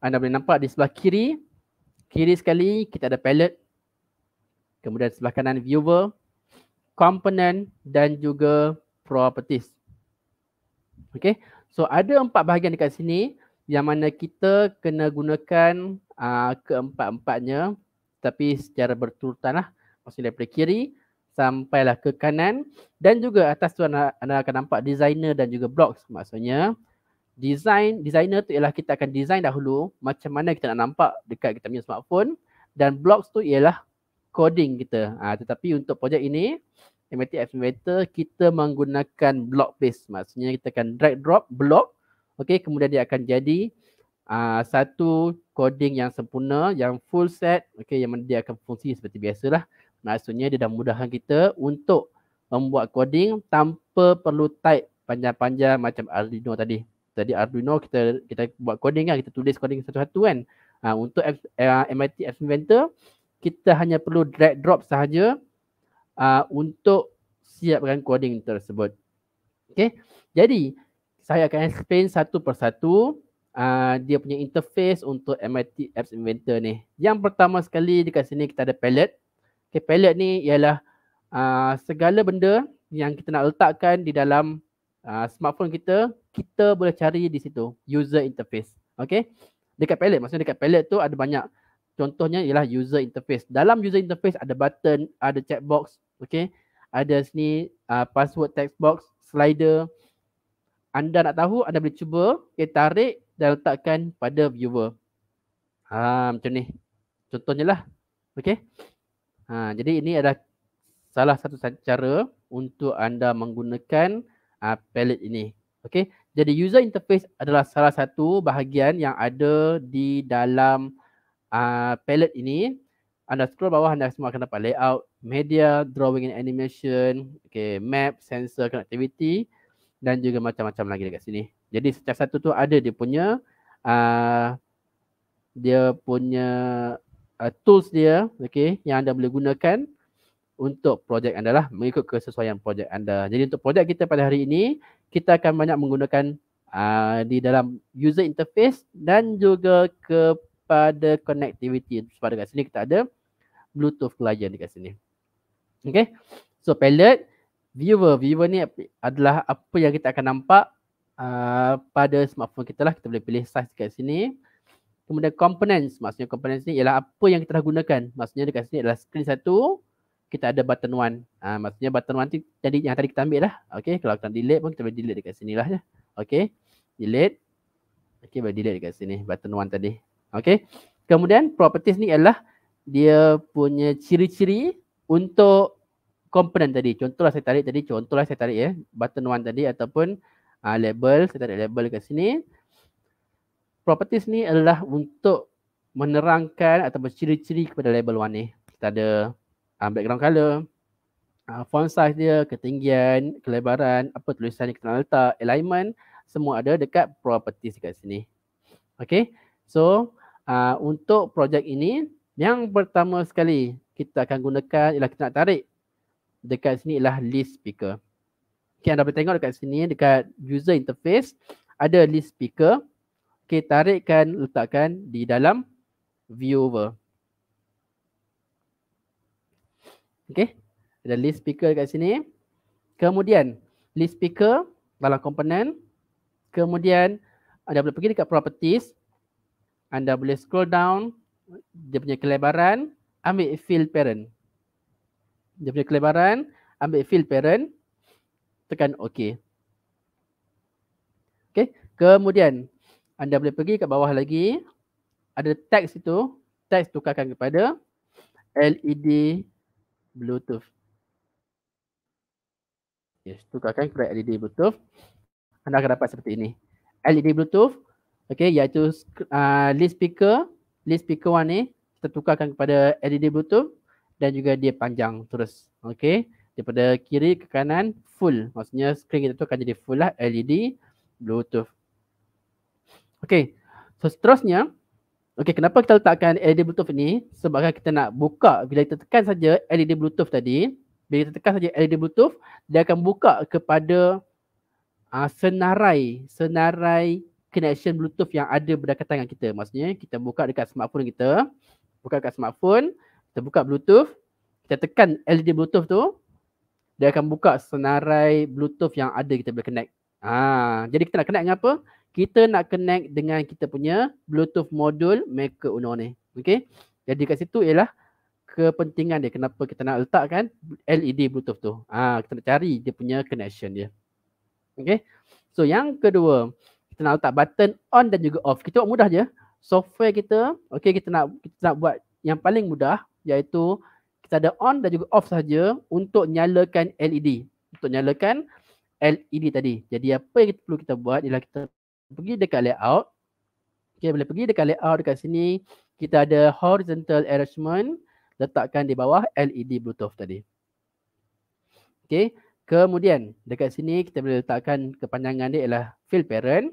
anda boleh nampak di sebelah kiri, kiri sekali kita ada palette, kemudian sebelah kanan viewer, component dan juga properties. Okay, so ada empat bahagian dekat sini yang mana kita kena gunakan uh, keempat-empatnya tapi secara berturutan lah. Maksudnya daripada kiri sampailah ke kanan dan juga atas tu anda, anda akan nampak designer dan juga blocks maksudnya design designer tu ialah kita akan design dahulu macam mana kita nak nampak dekat kita punya smartphone dan blocks tu ialah coding kita. Ha, tetapi untuk projek ini MIT Accelerator kita menggunakan block base, Maksudnya kita akan drag drop block okey kemudian dia akan jadi uh, satu coding yang sempurna yang full set okey yang dia akan fungsi seperti biasalah. Maksudnya dia dah mudahkan kita untuk membuat coding tanpa perlu type panjang-panjang macam Arduino tadi. Jadi Arduino kita kita buat coding kan, kita tulis coding satu-satu kan. Ha, untuk F, uh, eh, MIT App Inventor, kita hanya perlu drag drop sahaja uh, untuk siapkan coding tersebut. Okay. Jadi, saya akan explain satu persatu uh, dia punya interface untuk MIT Apps Inventor ni. Yang pertama sekali dekat sini kita ada palette. Okay, palette ni ialah uh, segala benda yang kita nak letakkan di dalam uh, smartphone kita kita boleh cari di situ user interface. Okay. Dekat palette, maksudnya dekat palette tu ada banyak. Contohnya ialah user interface. Dalam user interface ada button, ada checkbox. Okay. Ada sini uh, password text box, slider. Anda nak tahu, anda boleh cuba okay, tarik dan letakkan pada viewer. Ha, macam ni. Contohnya lah. Okay. Ha, jadi ini adalah salah satu cara untuk anda menggunakan uh, palette ini. Okay. Jadi user interface adalah salah satu bahagian yang ada di dalam uh, palette ini. Anda scroll bawah anda semua akan dapat layout, media, drawing and animation, okay, map, sensor, connectivity dan juga macam-macam lagi dekat sini. Jadi setiap satu tu ada dia punya uh, dia punya uh, tools dia okay, yang anda boleh gunakan untuk projek anda lah mengikut kesesuaian projek anda. Jadi untuk projek kita pada hari ini, kita akan banyak menggunakan uh, di dalam user interface dan juga kepada connectivity. Sebab dekat sini kita ada Bluetooth client dekat sini. Okay. So palette, viewer. Viewer ni adalah apa yang kita akan nampak uh, pada smartphone kita lah. Kita boleh pilih size dekat sini. Kemudian components. Maksudnya components ni ialah apa yang kita dah gunakan. Maksudnya dekat sini adalah screen satu kita ada button one. Uh, maksudnya button one tu jadi yang tadi kita ambil lah. Okay, kalau kita delete pun kita boleh delete dekat sini lah. Ya. Okay, delete. Okay, boleh delete dekat sini button one tadi. Okay, kemudian properties ni ialah dia punya ciri-ciri untuk komponen tadi. Contohlah saya tarik tadi, contohlah saya tarik ya. Button one tadi ataupun uh, label, saya tarik label dekat sini. Properties ni adalah untuk menerangkan ataupun ciri-ciri kepada label one ni. Kita ada uh, background color, uh, font size dia, ketinggian, kelebaran, apa tulisan yang kita nak letak, alignment, semua ada dekat properties dekat sini. Okay, so uh, untuk projek ini, yang pertama sekali kita akan gunakan ialah kita nak tarik dekat sini ialah list speaker. Okay, anda boleh tengok dekat sini, dekat user interface, ada list speaker. Okay, tarikkan, letakkan di dalam viewer. Okay. Ada list speaker kat sini. Kemudian list speaker dalam komponen. Kemudian anda boleh pergi dekat properties. Anda boleh scroll down. Dia punya kelebaran. Ambil field parent. Dia punya kelebaran. Ambil field parent. Tekan OK. Okay. Kemudian anda boleh pergi kat bawah lagi. Ada teks itu. Teks tukarkan kepada LED Bluetooth. Yes, tukarkan kepada LED Bluetooth. Anda akan dapat seperti ini. LED Bluetooth, okay, iaitu uh, lead speaker. Lead speaker one ni, kita tukarkan kepada LED Bluetooth dan juga dia panjang terus. Okay, daripada kiri ke kanan, full. Maksudnya, screen kita tu akan jadi full lah LED Bluetooth. Okay, so seterusnya, Okey, kenapa kita letakkan LED Bluetooth ni? Sebabkan kita nak buka bila kita tekan saja LED Bluetooth tadi, bila kita tekan saja LED Bluetooth, dia akan buka kepada uh, senarai senarai connection Bluetooth yang ada berdekatan dengan kita. Maksudnya kita buka dekat smartphone kita, buka dekat smartphone, kita buka Bluetooth, kita tekan LED Bluetooth tu, dia akan buka senarai Bluetooth yang ada kita boleh connect. Ah, ha, jadi kita nak connect dengan apa? kita nak connect dengan kita punya Bluetooth modul Maker Uno ni. Okey. Jadi kat situ ialah kepentingan dia kenapa kita nak letakkan LED Bluetooth tu. Ah ha, kita nak cari dia punya connection dia. Okey. So yang kedua, kita nak letak button on dan juga off. Kita buat mudah je. Software kita, okey kita nak kita nak buat yang paling mudah iaitu kita ada on dan juga off saja untuk nyalakan LED. Untuk nyalakan LED tadi. Jadi apa yang kita perlu kita buat ialah kita pergi dekat layout. Okay, boleh pergi dekat layout dekat sini. Kita ada horizontal arrangement. Letakkan di bawah LED Bluetooth tadi. Okay. Kemudian dekat sini kita boleh letakkan kepanjangan dia ialah field parent.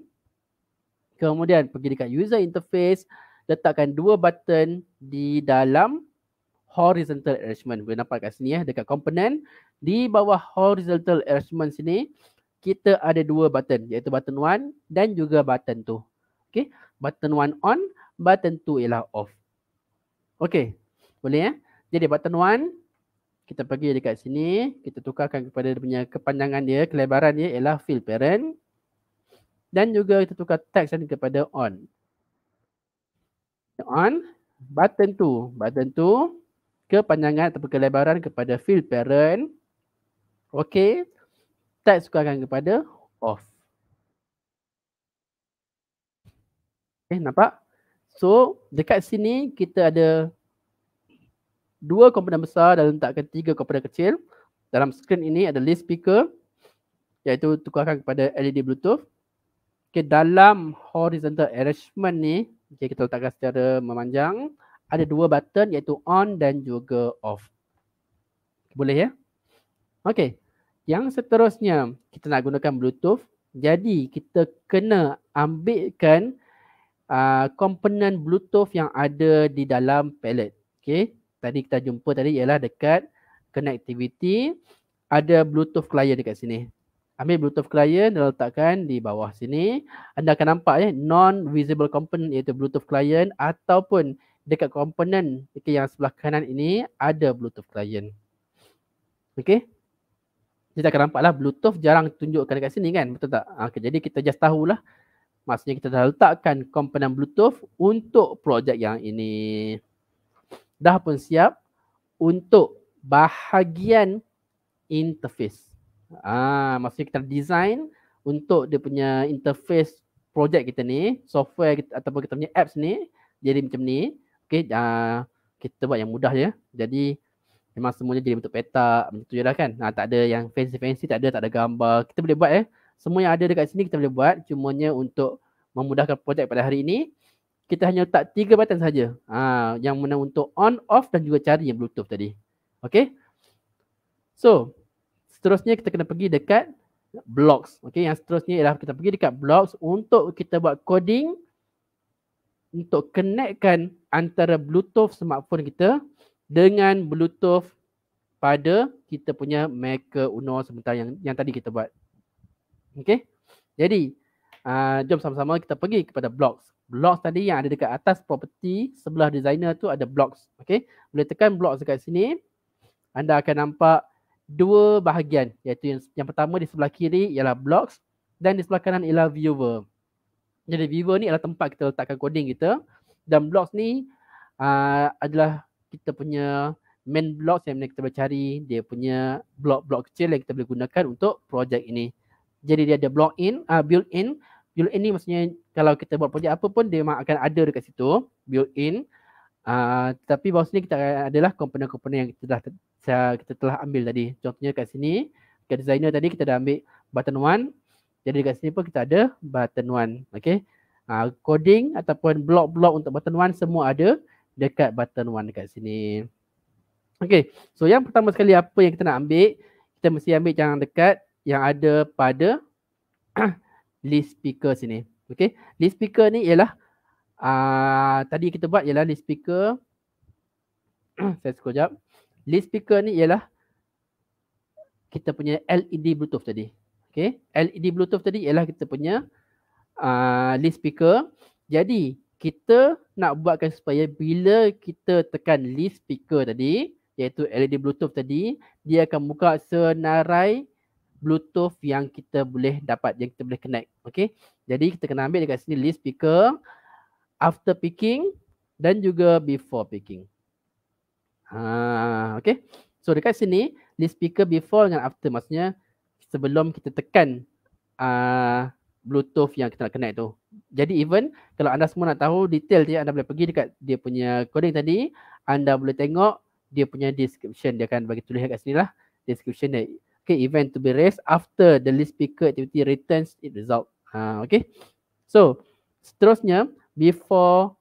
Kemudian pergi dekat user interface. Letakkan dua button di dalam horizontal arrangement. Boleh nampak kat sini ya dekat component. Di bawah horizontal arrangement sini kita ada dua button iaitu button one dan juga button 2. Okey, button one on, button 2 ialah off. Okey, boleh ya? Eh? Jadi button one kita pergi dekat sini, kita tukarkan kepada dia punya kepanjangan dia, kelebaran dia ialah fill parent dan juga kita tukar text dan kepada on. On button tu, button tu kepanjangan atau kelebaran kepada fill parent. Okey tab sukarkan kepada off. Okay, eh, nampak? So, dekat sini kita ada dua komponen besar dan letakkan tiga komponen kecil. Dalam skrin ini ada list speaker iaitu tukarkan kepada LED Bluetooth. Okay, dalam horizontal arrangement ni, okay, kita letakkan secara memanjang, ada dua button iaitu on dan juga off. Boleh ya? Okay. Yang seterusnya, kita nak gunakan Bluetooth. Jadi, kita kena ambilkan uh, komponen Bluetooth yang ada di dalam pallet. Okay. Tadi kita jumpa tadi ialah dekat connectivity. Ada Bluetooth client dekat sini. Ambil Bluetooth client dan letakkan di bawah sini. Anda akan nampak ya, non-visible component iaitu Bluetooth client ataupun dekat komponen okay, yang sebelah kanan ini ada Bluetooth client. Okay kita akan nampak lah Bluetooth jarang tunjukkan dekat sini kan betul tak? Ah, okay, jadi kita just tahulah maksudnya kita dah letakkan komponen Bluetooth untuk projek yang ini. Dah pun siap untuk bahagian interface. Ah, maksudnya kita design untuk dia punya interface projek kita ni, software kita, ataupun kita punya apps ni jadi macam ni. Okay, uh, ah, kita buat yang mudah je. Jadi memang semuanya jadi bentuk petak bentuk tu je lah kan. Nah ha, tak ada yang fancy-fancy, tak ada, tak ada gambar. Kita boleh buat eh. Semua yang ada dekat sini kita boleh buat. Cumanya untuk memudahkan projek pada hari ini, kita hanya letak tiga button sahaja. Ha, yang mana untuk on, off dan juga cari yang bluetooth tadi. Okay. So, seterusnya kita kena pergi dekat blocks. Okay, yang seterusnya ialah kita pergi dekat blocks untuk kita buat coding untuk connectkan antara bluetooth smartphone kita dengan bluetooth pada kita punya maker uno sebentar yang yang tadi kita buat. Okey. Jadi uh, jom sama-sama kita pergi kepada blocks. Blocks tadi yang ada dekat atas property sebelah designer tu ada blocks. Okey. Boleh tekan blocks dekat sini. Anda akan nampak dua bahagian iaitu yang, yang pertama di sebelah kiri ialah blocks dan di sebelah kanan ialah viewer. Jadi viewer ni adalah tempat kita letakkan coding kita dan blocks ni uh, adalah kita punya main block yang mana kita boleh cari dia punya blok-blok kecil yang kita boleh gunakan untuk projek ini. Jadi dia ada block in, uh, ah, built in. build in ni maksudnya kalau kita buat projek apa pun dia akan ada dekat situ, Build in. Uh, tapi bawah sini kita adalah komponen-komponen yang kita dah kita telah ambil tadi. Contohnya kat sini, kat designer tadi kita dah ambil button one. Jadi dekat sini pun kita ada button one. Okay. Uh, ah, coding ataupun blok-blok untuk button one semua ada dekat button one dekat sini. Okay, so yang pertama sekali apa yang kita nak ambil? Kita mesti ambil yang dekat yang ada pada list speaker sini. Okay, list speaker ni ialah uh, tadi kita buat ialah list speaker. Saya scroll jap. List speaker ni ialah kita punya LED Bluetooth tadi. Okay, LED Bluetooth tadi ialah kita punya uh, list speaker. Jadi kita nak buatkan supaya bila kita tekan list speaker tadi iaitu LED Bluetooth tadi dia akan buka senarai Bluetooth yang kita boleh dapat yang kita boleh connect okey jadi kita kena ambil dekat sini list speaker after picking dan juga before picking ha okey so dekat sini list speaker before dengan after maksudnya sebelum kita tekan uh, bluetooth yang kita nak connect tu jadi even kalau anda semua nak tahu detail dia anda boleh pergi dekat dia punya coding tadi anda boleh tengok dia punya description dia akan bagi tulis kat sini lah description dia okay event to be raised after the list speaker activity returns its result ha, okay so seterusnya before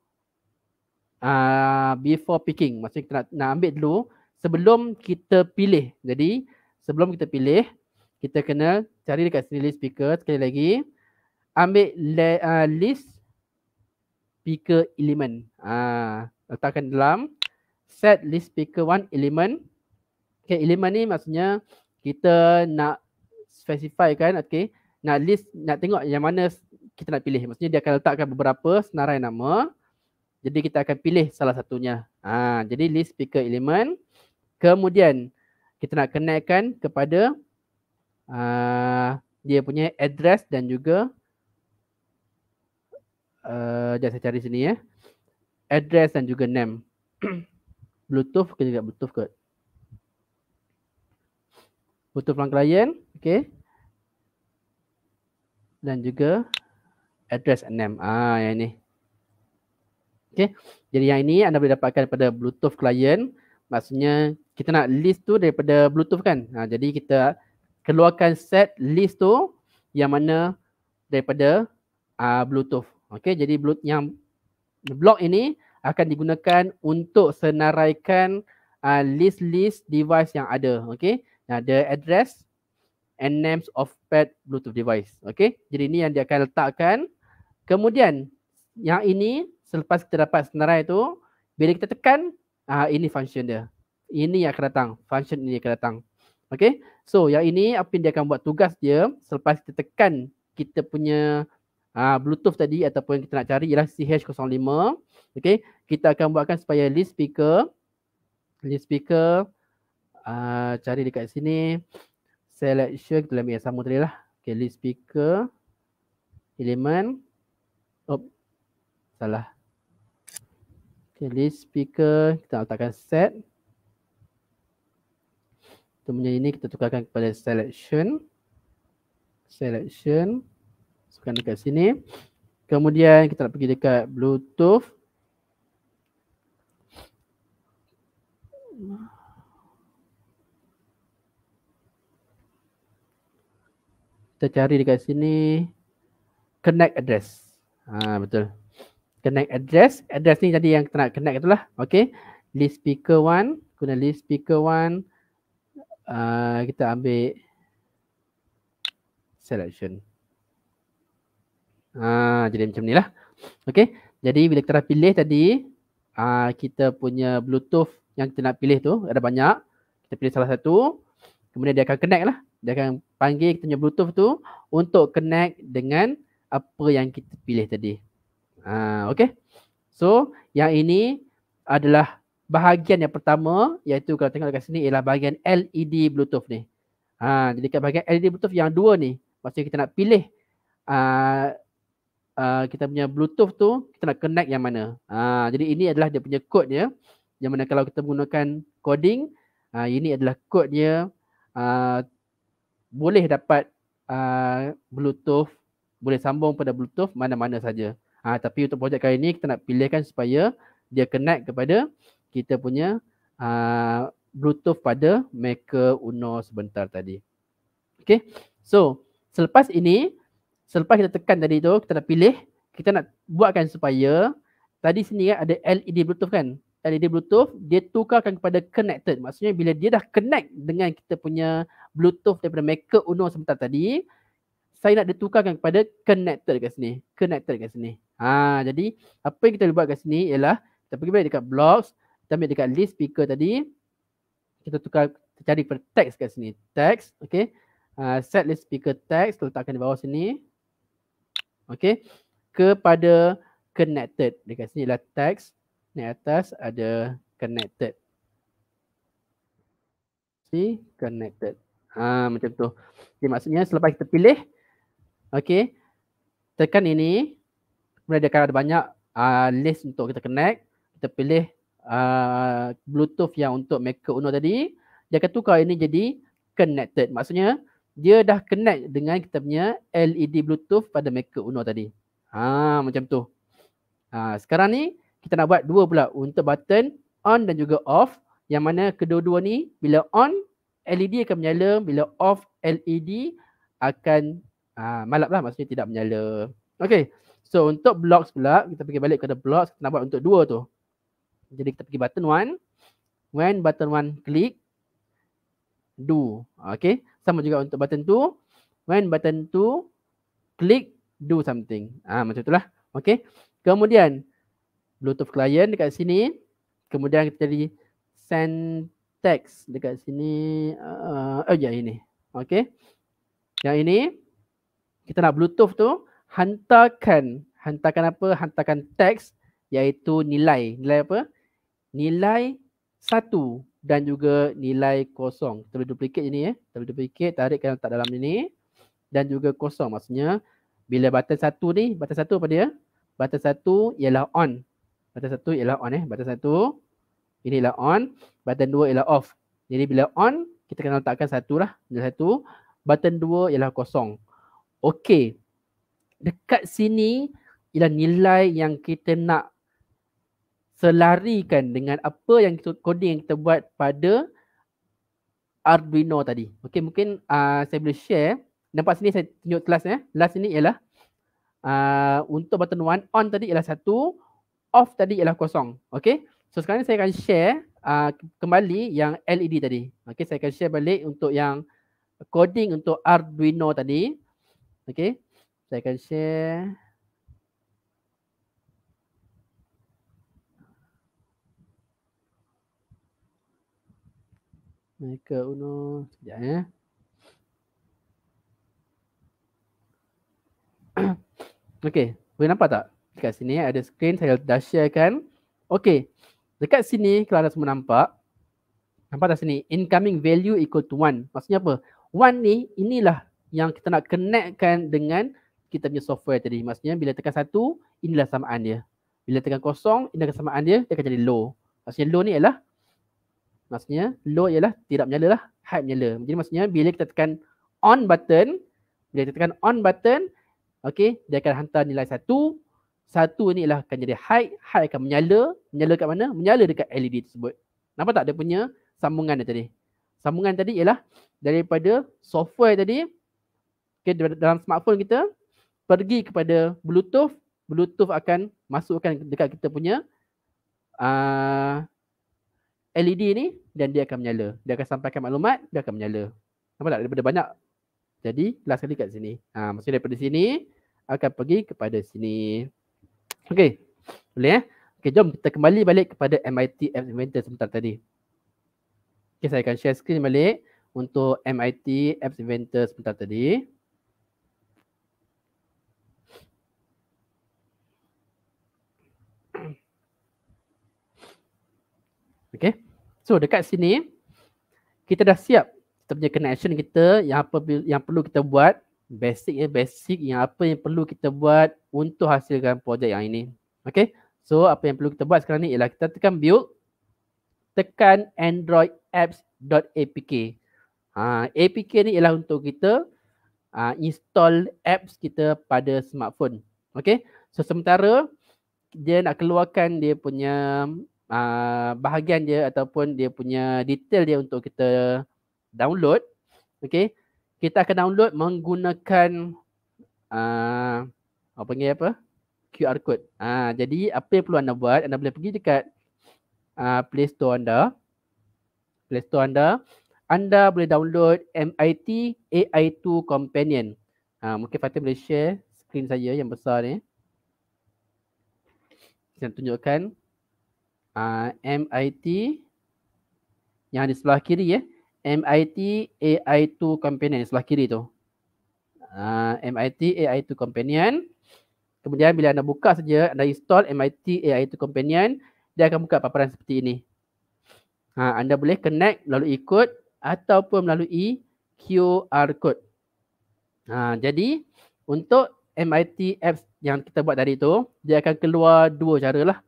uh, before picking maksudnya kita nak, nak ambil dulu sebelum kita pilih jadi sebelum kita pilih kita kena cari dekat sini list speaker sekali lagi ambil le, uh, list speaker element. Uh, ah, letakkan dalam set list speaker one element. Okay, element ni maksudnya kita nak specify kan, okay. Nak list, nak tengok yang mana kita nak pilih. Maksudnya dia akan letakkan beberapa senarai nama. Jadi kita akan pilih salah satunya. Ha, jadi list speaker element. Kemudian kita nak kenaikan kepada uh, dia punya address dan juga Eh, jangan saya cari sini ya. Address dan juga name. Bluetooth ke juga Bluetooth kot. Bluetooth pelang klien. Okay. Dan juga address and name. Ah, yang ini. Okay. Jadi yang ini anda boleh dapatkan daripada Bluetooth klien. Maksudnya kita nak list tu daripada Bluetooth kan. Ha, jadi kita keluarkan set list tu yang mana daripada uh, Bluetooth. Okey, jadi blok yang blok ini akan digunakan untuk senaraikan uh, list-list device yang ada. Okey, ada address and names of pad Bluetooth device. Okey, jadi ini yang dia akan letakkan. Kemudian yang ini selepas kita dapat senarai itu, bila kita tekan, uh, ini function dia. Ini yang akan datang. Function ini yang akan datang. Okay. So yang ini apa yang dia akan buat tugas dia selepas kita tekan kita punya uh, Bluetooth tadi ataupun kita nak cari ialah CH05. Okey, kita akan buatkan supaya list speaker list speaker uh, cari dekat sini selection kita ambil yang sama tadi lah. Okey, list speaker elemen op salah. Okey, list speaker kita letakkan set Kemudian ini kita tukarkan kepada selection. Selection masukkan dekat sini. Kemudian kita nak pergi dekat Bluetooth. Kita cari dekat sini connect address. Ha, betul. Connect address. Address ni tadi yang kita nak connect itulah. Okay. List speaker one. Guna list speaker one. Uh, kita ambil selection. Ha, jadi macam ni lah. Okay. Jadi bila kita dah pilih tadi, ha, kita punya bluetooth yang kita nak pilih tu, ada banyak. Kita pilih salah satu. Kemudian dia akan connect lah. Dia akan panggil kita punya bluetooth tu untuk connect dengan apa yang kita pilih tadi. Ha, okay. So yang ini adalah bahagian yang pertama iaitu kalau tengok dekat sini ialah bahagian LED bluetooth ni. Ha, jadi dekat bahagian LED bluetooth yang dua ni. Maksudnya kita nak pilih uh, Ah, kita punya bluetooth tu kita nak connect yang mana. Uh, jadi ini adalah dia punya code dia. Yang mana kalau kita menggunakan coding, uh, ini adalah code dia uh, boleh dapat uh, bluetooth, boleh sambung pada bluetooth mana-mana saja. Uh, tapi untuk projek kali ini kita nak pilihkan supaya dia connect kepada kita punya uh, bluetooth pada Maker Uno sebentar tadi. Okay, so selepas ini Selepas kita tekan tadi tu, kita nak pilih, kita nak buatkan supaya tadi sini kan ada LED Bluetooth kan. LED Bluetooth dia tukarkan kepada connected. Maksudnya bila dia dah connect dengan kita punya Bluetooth daripada Maker Uno sebentar tadi, saya nak ditukarkan kepada connected kat sini. Connected kat sini. Ha, jadi apa yang kita buat kat sini ialah kita pergi balik dekat blocks, kita ambil dekat list speaker tadi, kita tukar cari per text kat sini. Text, okay. Uh, set list speaker text, letakkan di bawah sini okay kepada connected dekat sini lah text ni atas ada connected see connected ha macam tu jadi okay, maksudnya selepas kita pilih okay tekan ini kemudian dia akan ada banyak uh, list untuk kita connect kita pilih uh, bluetooth yang untuk maker uno tadi dia akan tukar ini jadi connected maksudnya dia dah connect dengan kita punya LED Bluetooth pada MacBook Uno tadi. Ha macam tu. Ha sekarang ni kita nak buat dua pula untuk button on dan juga off yang mana kedua-dua ni bila on LED akan menyala bila off LED akan ha, malap lah maksudnya tidak menyala. Okay. So untuk blocks pula kita pergi balik kepada blocks kita nak buat untuk dua tu. Jadi kita pergi button one. When button one click do. Okay. Sama juga untuk button tu. When button tu klik do something. Ah ha, macam itulah. Okey. Kemudian Bluetooth client dekat sini. Kemudian kita di send text dekat sini. Uh, ah, oh eh, ya yeah, ini. Okay. Yang ini kita nak Bluetooth tu hantarkan. Hantarkan apa? Hantarkan text, iaitu nilai. Nilai apa? Nilai satu dan juga nilai kosong. Kita boleh duplicate je ni eh. Kita boleh duplicate, tarik kan letak dalam ni. Dan juga kosong maksudnya bila button satu ni, button satu apa dia? Button satu ialah on. Button satu ialah on eh. Button satu inilah on. Button dua ialah off. Jadi bila on, kita kena letakkan satu lah. Nilai satu. Button dua ialah kosong. Okey. Dekat sini ialah nilai yang kita nak selarikan dengan apa yang kita coding yang kita buat pada Arduino tadi. Okey mungkin uh, saya boleh share. Nampak sini saya tunjuk kelas ya. Eh. Last ini ialah uh, untuk button one on tadi ialah satu, off tadi ialah kosong. Okey. So sekarang saya akan share uh, kembali yang LED tadi. Okey saya akan share balik untuk yang coding untuk Arduino tadi. Okey. Saya akan share Mereka Uno Sekejap ya eh. Okay Boleh nampak tak Dekat sini ada screen Saya dah share kan. Okay Dekat sini Kalau anda semua nampak Nampak tak sini Incoming value equal to 1 Maksudnya apa 1 ni Inilah Yang kita nak connectkan Dengan Kita punya software tadi Maksudnya bila tekan 1 Inilah samaan dia Bila tekan kosong, Inilah samaan dia Dia akan jadi low Maksudnya low ni ialah Maksudnya low ialah tidak menyala lah, high menyala. Jadi maksudnya bila kita tekan on button, bila kita tekan on button, okay, dia akan hantar nilai satu. Satu ni ialah akan jadi high, high akan menyala. Menyala kat mana? Menyala dekat LED tersebut. Nampak tak dia punya sambungan dia tadi? Sambungan tadi ialah daripada software tadi, okay, dalam smartphone kita, pergi kepada bluetooth, bluetooth akan masukkan dekat kita punya uh, LED ni dan dia akan menyala. Dia akan sampaikan maklumat, dia akan menyala. Nampak tak? Daripada banyak. Jadi last kali kat sini. Ha, maksudnya daripada sini akan pergi kepada sini. Okey. Boleh eh? Okey, jom kita kembali balik kepada MIT App Inventor sebentar tadi. Okay, saya akan share screen balik untuk MIT App Inventor sebentar tadi. Okay. So dekat sini kita dah siap kita punya connection kita yang apa yang perlu kita buat basic ya basic yang apa yang perlu kita buat untuk hasilkan projek yang ini. Okay. So apa yang perlu kita buat sekarang ni ialah kita tekan build tekan android apps.apk. Ha, APK ni ialah untuk kita ha, install apps kita pada smartphone. Okay. So sementara dia nak keluarkan dia punya Ah, bahagian dia ataupun dia punya detail dia untuk kita download. Okay. Kita akan download menggunakan uh, apa panggil apa? QR code. Uh, jadi apa yang perlu anda buat, anda boleh pergi dekat uh, Play Store anda. Play Store anda. Anda boleh download MIT AI2 Companion. Ha, mungkin Fatih boleh share screen saya yang besar ni. Saya tunjukkan. Ah, MIT yang di sebelah kiri ya. MIT AI2 Companion sebelah kiri tu. Uh, ah, MIT AI2 Companion. Kemudian bila anda buka saja, anda install MIT AI2 Companion, dia akan buka paparan seperti ini. Ha, anda boleh connect melalui code ataupun melalui QR code. Ha, jadi untuk MIT apps yang kita buat tadi tu, dia akan keluar dua cara lah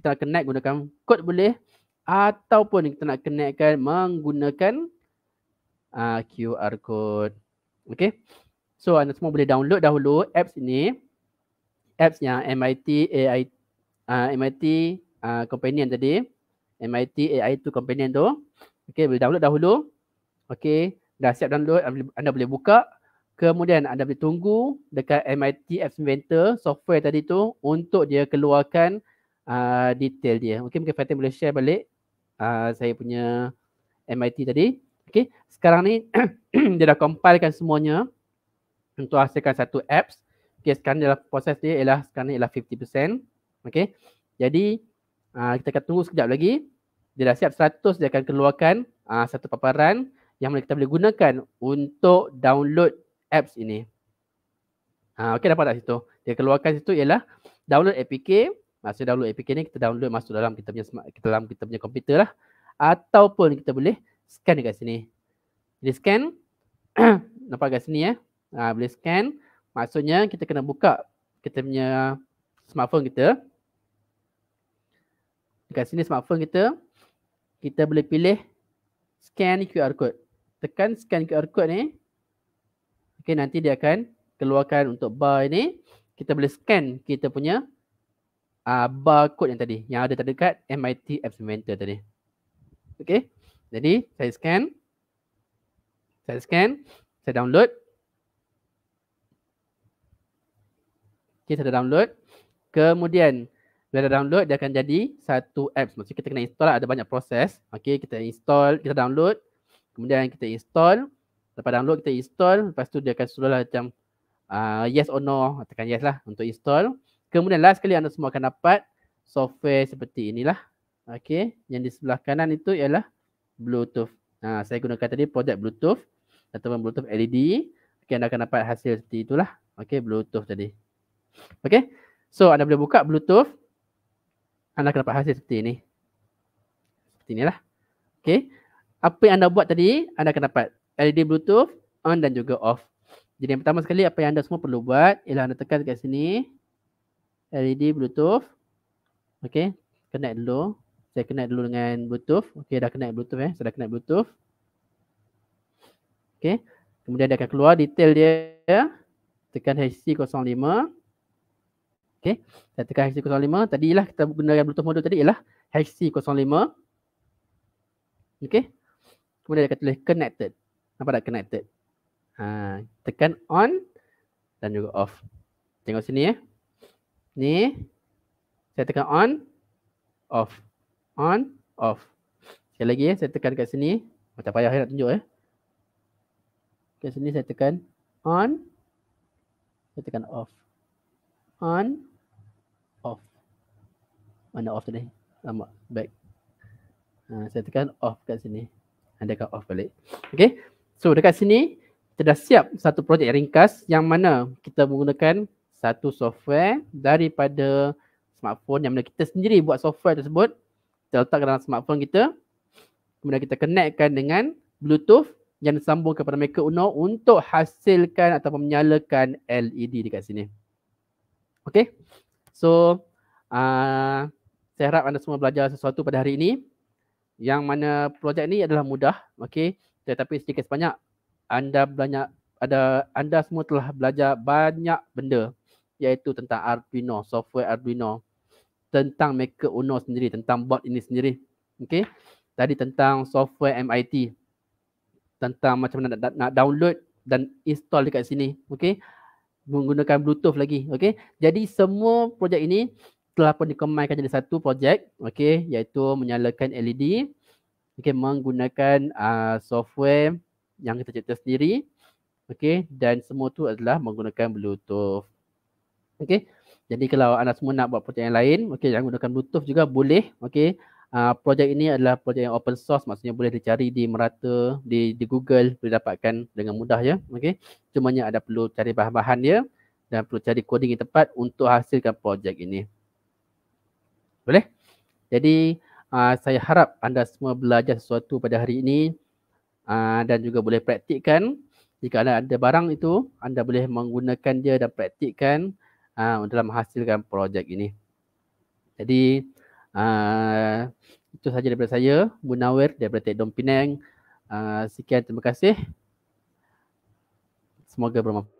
kita nak connect gunakan kod boleh ataupun kita nak connectkan menggunakan uh, ah, QR code. Okay. So anda semua boleh download dahulu apps ini. Apps yang MIT AI uh, ah, MIT uh, ah, companion tadi. MIT AI tu companion tu. Okay boleh download dahulu. Okay. Dah siap download anda boleh buka. Kemudian anda boleh tunggu dekat MIT Apps Inventor software tadi tu untuk dia keluarkan uh, detail dia. Mungkin mungkin Fatin boleh share balik uh, saya punya MIT tadi. Okey, sekarang ni dia dah compilekan semuanya untuk hasilkan satu apps. Okey, sekarang dalam proses dia ialah sekarang ni ialah 50%. Okey. Jadi uh, kita akan tunggu sekejap lagi. Dia dah siap 100 dia akan keluarkan uh, satu paparan yang kita boleh gunakan untuk download apps ini. Ha, okay dapat tak situ? Dia keluarkan situ ialah download APK Maksudnya download APK ni kita download masuk dalam kita punya kita dalam kita punya komputer lah. Ataupun kita boleh scan dekat sini. Jadi scan nampak kat sini eh. Ha, boleh scan. Maksudnya kita kena buka kita punya smartphone kita. Dekat sini smartphone kita kita boleh pilih scan QR code. Tekan scan QR code ni. Okay, nanti dia akan keluarkan untuk bar ini. Kita boleh scan kita punya uh, barcode yang tadi yang ada terdekat MIT App Inventor tadi. Okay. Jadi saya scan. Saya scan. Saya download. Okay, saya dah download. Kemudian bila dah download dia akan jadi satu apps. Maksudnya kita kena install lah. ada banyak proses. Okay, kita install, kita download. Kemudian kita install. Lepas download kita install. Lepas tu dia akan suruh lah macam uh, yes or no. Tekan yes lah untuk install. Kemudian last sekali anda semua akan dapat software seperti inilah. Okey, yang di sebelah kanan itu ialah Bluetooth. Ha, saya gunakan tadi projek Bluetooth atau Bluetooth LED. Okey, anda akan dapat hasil seperti itulah. Okey, Bluetooth tadi. Okey, so anda boleh buka Bluetooth. Anda akan dapat hasil seperti ini. Seperti inilah. Okey, apa yang anda buat tadi, anda akan dapat LED Bluetooth on dan juga off. Jadi yang pertama sekali apa yang anda semua perlu buat ialah anda tekan kat sini LED Bluetooth. Okay. Connect dulu. Saya connect dulu dengan Bluetooth. Okay. Dah connect Bluetooth eh. Saya dah connect Bluetooth. Okay. Kemudian dia akan keluar detail dia. Tekan HC05. Okay. Saya tekan HC05. Tadi ialah kita gunakan Bluetooth modul tadi ialah HC05. Okay. Kemudian dia akan tulis connected. Nampak tak connected? Ha, tekan on dan juga off. Tengok sini ya. Eh ni saya tekan on off on off sekali lagi ya saya tekan kat sini macam oh, payah saya nak tunjuk ya kat sini saya tekan on saya tekan off on off mana off tadi lama back ha, saya tekan off kat sini anda akan off balik Okay, so dekat sini kita dah siap satu projek yang ringkas yang mana kita menggunakan satu software daripada smartphone yang mana kita sendiri buat software tersebut kita letak dalam smartphone kita kemudian kita connectkan dengan bluetooth yang sambung kepada Maker Uno untuk hasilkan atau menyalakan LED dekat sini. Okay. So, uh, saya harap anda semua belajar sesuatu pada hari ini. Yang mana projek ni adalah mudah. Okay. Tetapi sedikit sebanyak anda banyak ada anda semua telah belajar banyak benda iaitu tentang Arduino, software Arduino, tentang Maker Uno sendiri, tentang bot ini sendiri. Okey. Tadi tentang software MIT. Tentang macam mana nak, nak download dan install dekat sini. Okey. Menggunakan Bluetooth lagi. Okey. Jadi semua projek ini telah pun dikemaikan jadi satu projek. Okey. Iaitu menyalakan LED. Okey. Menggunakan uh, software yang kita cipta sendiri. Okey. Dan semua tu adalah menggunakan Bluetooth. Okey. Jadi kalau anda semua nak buat projek yang lain, okey yang menggunakan Bluetooth juga boleh. Okey. Uh, projek ini adalah projek yang open source maksudnya boleh dicari di merata, di di Google boleh dapatkan dengan mudah ya. Okey. Cumanya ada perlu cari bahan-bahan dia dan perlu cari coding yang tepat untuk hasilkan projek ini. Boleh? Jadi uh, saya harap anda semua belajar sesuatu pada hari ini uh, dan juga boleh praktikkan. Jika anda ada barang itu, anda boleh menggunakan dia dan praktikkan uh, dalam menghasilkan projek ini. Jadi uh, itu saja daripada saya, Munawir daripada Tekdom Penang. Uh, sekian terima kasih. Semoga bermanfaat.